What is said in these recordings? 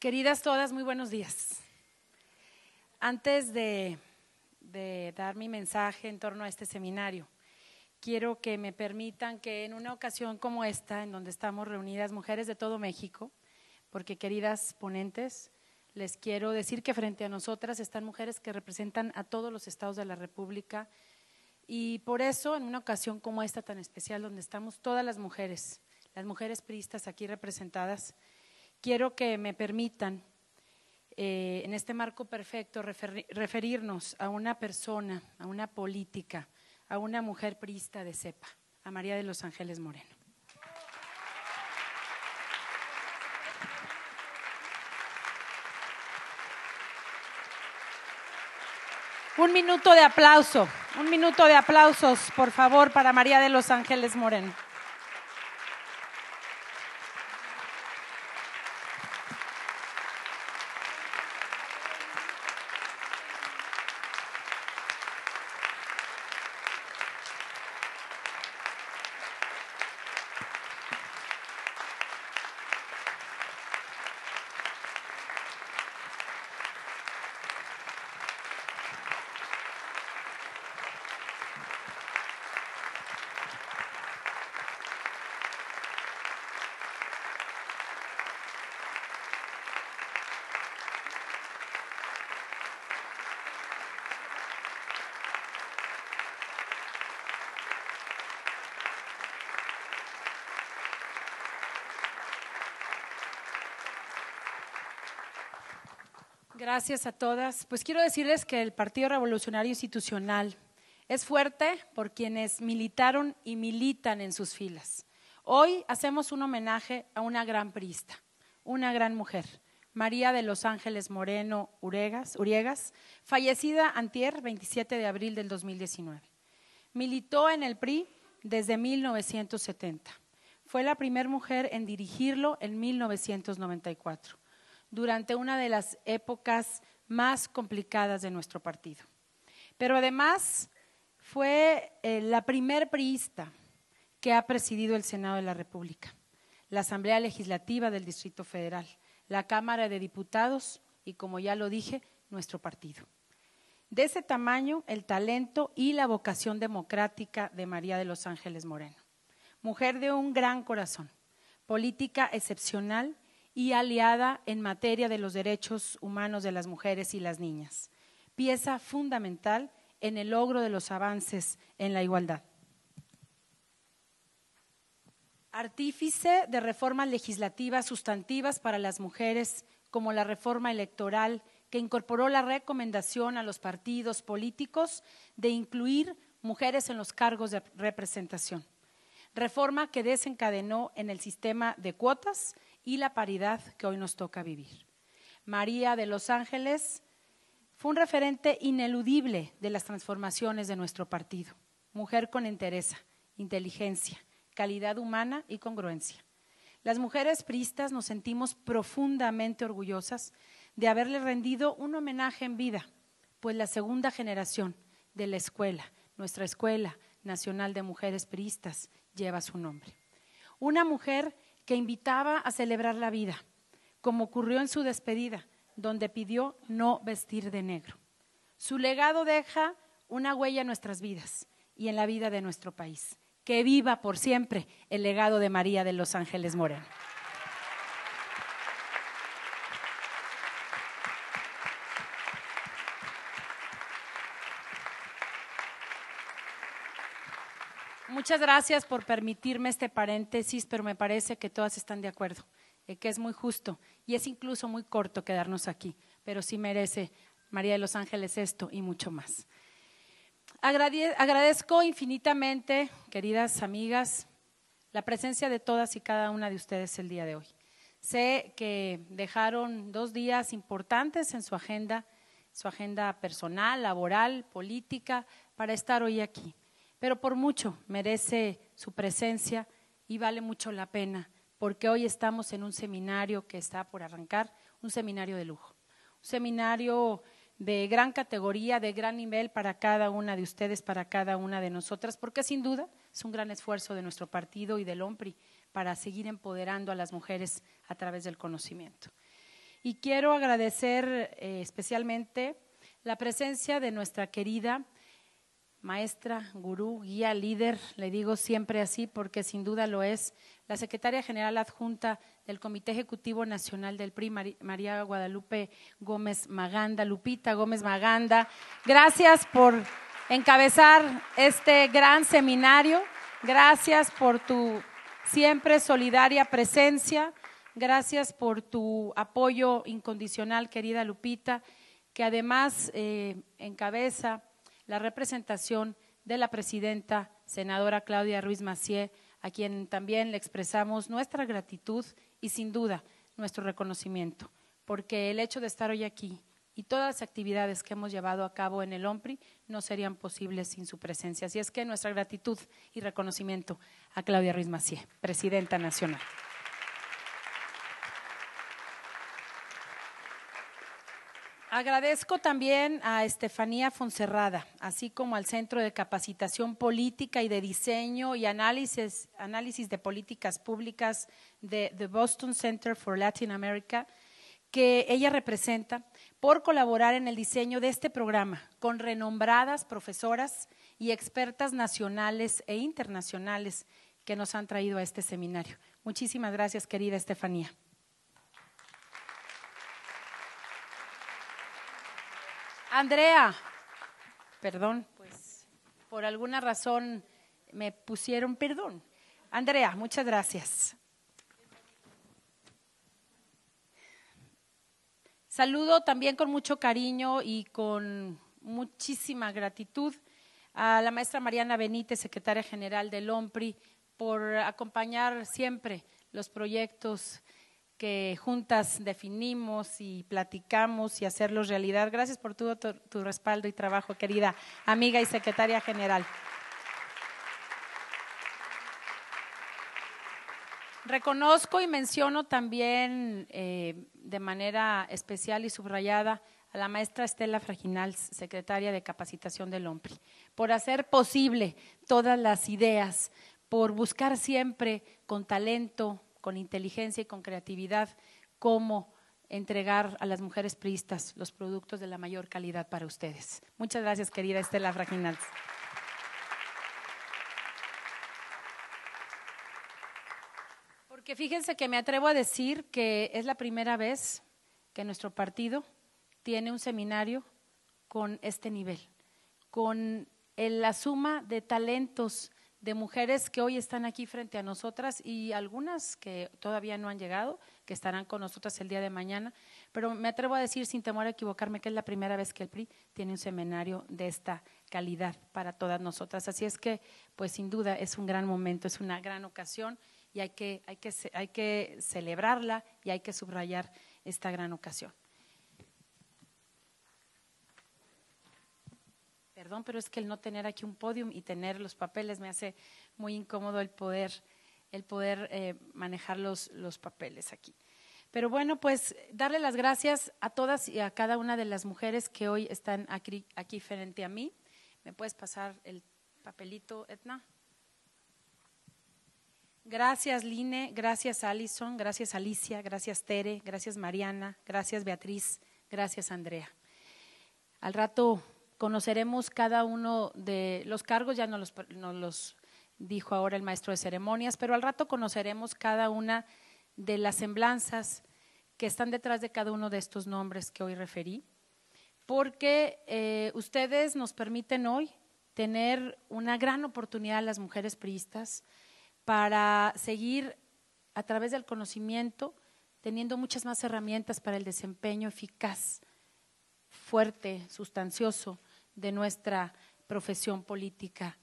Queridas todas, muy buenos días. Antes de, dar mi mensaje en torno a este seminario, quiero que me permitan que en una ocasión como esta, en donde estamos reunidas mujeres de todo México, porque queridas ponentes, les quiero decir que frente a nosotras están mujeres que representan a todos los estados de la República y por eso en una ocasión como esta tan especial, donde estamos todas las mujeres, las mujeres priistas aquí representadas, quiero que me permitan, eh, en este marco perfecto, referirnos a una persona, a una política, a una mujer prista de cepa, a María de los Ángeles Moreno. Un minuto de aplauso, un minuto de aplausos, por favor, para María de los Ángeles Moreno. Gracias a todas. Pues quiero decirles que el Partido Revolucionario Institucional es fuerte por quienes militaron y militan en sus filas. Hoy hacemos un homenaje a una gran priista, una gran mujer, María de Los Ángeles Moreno Uriegas, fallecida antier 27 de abril del 2019. Militó en el PRI desde 1970. Fue la primera mujer en dirigirlo en 1994 durante una de las épocas más complicadas de nuestro partido. Pero además fue eh, la primer priista que ha presidido el Senado de la República, la Asamblea Legislativa del Distrito Federal, la Cámara de Diputados y, como ya lo dije, nuestro partido. De ese tamaño, el talento y la vocación democrática de María de los Ángeles Moreno. Mujer de un gran corazón, política excepcional y aliada en materia de los derechos humanos de las mujeres y las niñas, pieza fundamental en el logro de los avances en la igualdad. Artífice de reformas legislativas sustantivas para las mujeres, como la reforma electoral que incorporó la recomendación a los partidos políticos de incluir mujeres en los cargos de representación. Reforma que desencadenó en el sistema de cuotas y la paridad que hoy nos toca vivir. María de los Ángeles fue un referente ineludible de las transformaciones de nuestro partido. Mujer con entereza, inteligencia, calidad humana y congruencia. Las mujeres priistas nos sentimos profundamente orgullosas de haberle rendido un homenaje en vida, pues la segunda generación de la escuela, nuestra Escuela Nacional de Mujeres Priistas, lleva su nombre. Una mujer que invitaba a celebrar la vida, como ocurrió en su despedida, donde pidió no vestir de negro. Su legado deja una huella en nuestras vidas y en la vida de nuestro país. Que viva por siempre el legado de María de los Ángeles Moreno. muchas gracias por permitirme este paréntesis, pero me parece que todas están de acuerdo, eh, que es muy justo y es incluso muy corto quedarnos aquí, pero sí merece María de los Ángeles esto y mucho más. agradezco infinitamente, queridas amigas, la presencia de todas y cada una de ustedes el día de hoy. Sé que dejaron dos días importantes en su agenda, su agenda personal, laboral, política, para estar hoy aquí pero por mucho merece su presencia y vale mucho la pena, porque hoy estamos en un seminario que está por arrancar, un seminario de lujo, un seminario de gran categoría, de gran nivel para cada una de ustedes, para cada una de nosotras, porque sin duda es un gran esfuerzo de nuestro partido y del OMPRI para seguir empoderando a las mujeres a través del conocimiento. Y quiero agradecer eh, especialmente la presencia de nuestra querida maestra, gurú, guía, líder, le digo siempre así porque sin duda lo es, la secretaria general adjunta del Comité Ejecutivo Nacional del PRI, María Guadalupe Gómez Maganda, Lupita Gómez Maganda. Gracias por encabezar este gran seminario, gracias por tu siempre solidaria presencia, gracias por tu apoyo incondicional, querida Lupita, que además eh, encabeza la representación de la presidenta, senadora Claudia Ruiz Macié, a quien también le expresamos nuestra gratitud y sin duda nuestro reconocimiento, porque el hecho de estar hoy aquí y todas las actividades que hemos llevado a cabo en el OMPRI no serían posibles sin su presencia. Así es que nuestra gratitud y reconocimiento a Claudia Ruiz Macier, Presidenta Nacional. Agradezco también a Estefanía Fonserrada, así como al Centro de Capacitación Política y de Diseño y Análisis, Análisis de Políticas Públicas de The Boston Center for Latin America, que ella representa, por colaborar en el diseño de este programa con renombradas profesoras y expertas nacionales e internacionales que nos han traído a este seminario. Muchísimas gracias, querida Estefanía. Andrea, perdón, pues por alguna razón me pusieron perdón. Andrea, muchas gracias. Saludo también con mucho cariño y con muchísima gratitud a la maestra Mariana Benítez, secretaria general del OMPRI, por acompañar siempre los proyectos que juntas definimos y platicamos y hacerlos realidad. Gracias por todo tu, respaldo y trabajo, querida amiga y secretaria general. Reconozco y menciono también eh, de manera especial y subrayada a la maestra Estela Fraginals, secretaria de capacitación del hombre, por hacer posible todas las ideas, por buscar siempre con talento, con inteligencia y con creatividad cómo entregar a las mujeres priistas los productos de la mayor calidad para ustedes. Muchas gracias, querida Estela Fraginals. Porque fíjense que me atrevo a decir que es la primera vez que nuestro partido tiene un seminario con este nivel, con la suma de talentos de mujeres que hoy están aquí frente a nosotras y algunas que todavía no han llegado, que estarán con nosotras el día de mañana. Pero me atrevo a decir, sin temor a equivocarme, que es la primera vez que el PRI tiene un seminario de esta calidad para todas nosotras. Así es que, pues sin duda, es un gran momento, es una gran ocasión y hay que, hay que, hay que celebrarla y hay que subrayar esta gran ocasión. Perdón, pero es que el no tener aquí un podium y tener los papeles me hace muy incómodo el poder, el poder eh, manejar los, papeles aquí. Pero bueno, pues darle las gracias a todas y a cada una de las mujeres que hoy están aquí, aquí frente a mí. ¿Me puedes pasar el papelito, Etna? Gracias, Line. Gracias, Alison. Gracias, Alicia. Gracias, Tere. Gracias, Mariana. Gracias, Beatriz. Gracias, Andrea. Al rato conoceremos cada uno de los cargos, ya nos los, dijo ahora el maestro de ceremonias, pero al rato conoceremos cada una de las semblanzas que están detrás de cada uno de estos nombres que hoy referí, porque eh, ustedes nos permiten hoy tener una gran oportunidad a las mujeres priistas para seguir a través del conocimiento teniendo muchas más herramientas para el desempeño eficaz, fuerte, sustancioso de nuestra profesión política.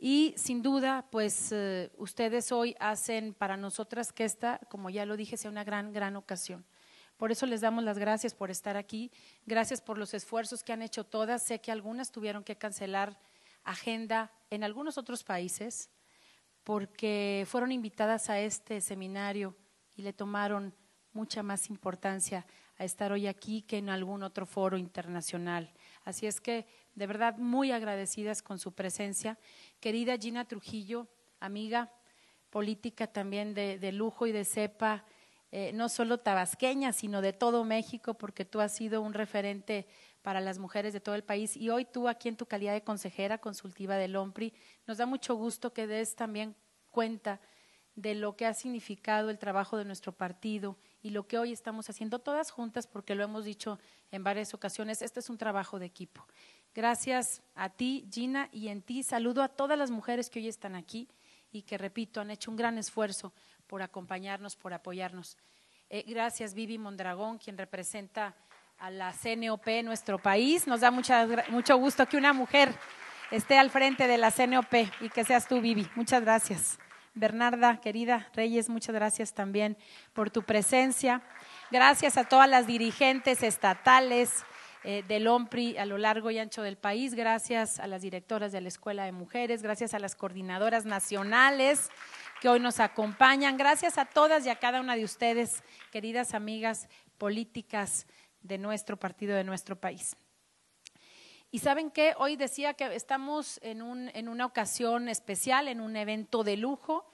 Y sin duda, pues eh, ustedes hoy hacen para nosotras que esta, como ya lo dije, sea una gran, gran ocasión. Por eso les damos las gracias por estar aquí, gracias por los esfuerzos que han hecho todas. Sé que algunas tuvieron que cancelar agenda en algunos otros países porque fueron invitadas a este seminario y le tomaron mucha más importancia a estar hoy aquí que en algún otro foro internacional. Así es que de verdad muy agradecidas con su presencia. Querida Gina Trujillo, amiga política también de, lujo y de cepa, eh, no solo tabasqueña, sino de todo México, porque tú has sido un referente para las mujeres de todo el país. Y hoy tú, aquí en tu calidad de consejera consultiva del OMPRI, nos da mucho gusto que des también cuenta de lo que ha significado el trabajo de nuestro partido y lo que hoy estamos haciendo todas juntas, porque lo hemos dicho en varias ocasiones, este es un trabajo de equipo. Gracias a ti, Gina, y en ti saludo a todas las mujeres que hoy están aquí y que, repito, han hecho un gran esfuerzo por acompañarnos, por apoyarnos. Eh, gracias, Vivi Mondragón, quien representa a la CNOP en nuestro país. Nos da mucho gusto que una mujer esté al frente de la CNOP y que seas tú, Vivi. Muchas gracias. Bernarda, querida Reyes, muchas gracias también por tu presencia. Gracias a todas las dirigentes estatales eh, del OMPRI a lo largo y ancho del país. Gracias a las directoras de la Escuela de Mujeres. Gracias a las coordinadoras nacionales que hoy nos acompañan. Gracias a todas y a cada una de ustedes, queridas amigas políticas de nuestro partido, de nuestro país. Y saben que hoy decía que estamos en, una ocasión especial, en un evento de lujo,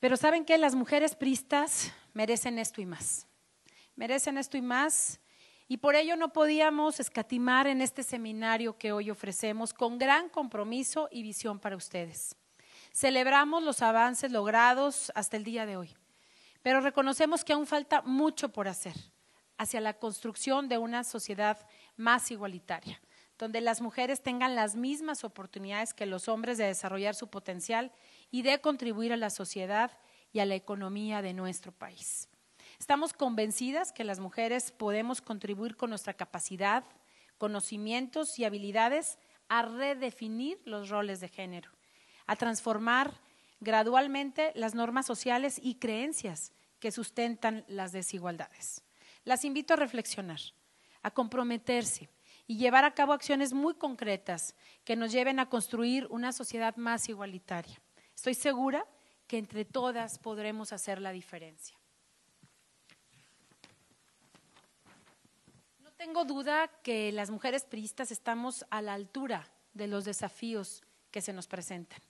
pero saben que las mujeres pristas merecen esto y más. Merecen esto y más. Y por ello no podíamos escatimar en este seminario que hoy ofrecemos con gran compromiso y visión para ustedes. Celebramos los avances logrados hasta el día de hoy, pero reconocemos que aún falta mucho por hacer hacia la construcción de una sociedad más igualitaria, donde las mujeres tengan las mismas oportunidades que los hombres de desarrollar su potencial y de contribuir a la sociedad y a la economía de nuestro país. Estamos convencidas que las mujeres podemos contribuir con nuestra capacidad, conocimientos y habilidades a redefinir los roles de género, a transformar gradualmente las normas sociales y creencias que sustentan las desigualdades. Las invito a reflexionar a comprometerse y llevar a cabo acciones muy concretas que nos lleven a construir una sociedad más igualitaria. Estoy segura que entre todas podremos hacer la diferencia. No tengo duda que las mujeres priistas estamos a la altura de los desafíos que se nos presentan.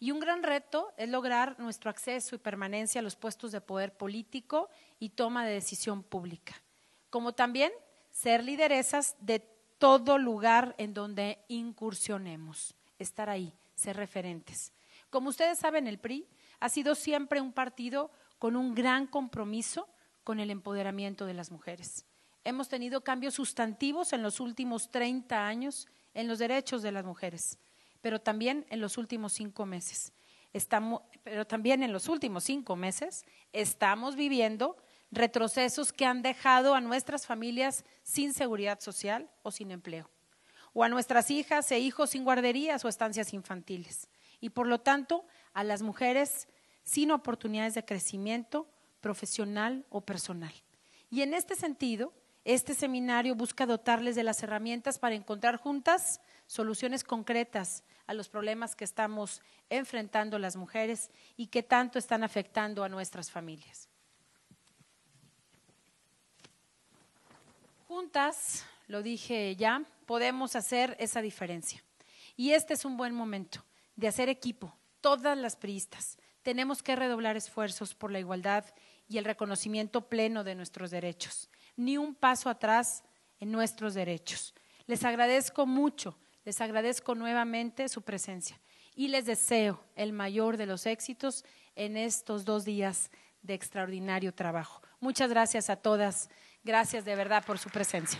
Y un gran reto es lograr nuestro acceso y permanencia a los puestos de poder político y toma de decisión pública, como también ser lideresas de todo lugar en donde incursionemos, estar ahí, ser referentes. Como ustedes saben, el PRI ha sido siempre un partido con un gran compromiso con el empoderamiento de las mujeres. Hemos tenido cambios sustantivos en los últimos 30 años en los derechos de las mujeres, pero también en los últimos cinco meses. pero también en los últimos cinco meses estamos viviendo retrocesos que han dejado a nuestras familias sin seguridad social o sin empleo, o a nuestras hijas e hijos sin guarderías o estancias infantiles, y por lo tanto a las mujeres sin oportunidades de crecimiento profesional o personal. Y en este sentido, este seminario busca dotarles de las herramientas para encontrar juntas soluciones concretas a los problemas que estamos enfrentando las mujeres y que tanto están afectando a nuestras familias. juntas, lo dije ya, podemos hacer esa diferencia. Y este es un buen momento de hacer equipo, todas las priistas. Tenemos que redoblar esfuerzos por la igualdad y el reconocimiento pleno de nuestros derechos. Ni un paso atrás en nuestros derechos. Les agradezco mucho, les agradezco nuevamente su presencia y les deseo el mayor de los éxitos en estos dos días de extraordinario trabajo. Muchas gracias a todas. Gracias de verdad por su presencia.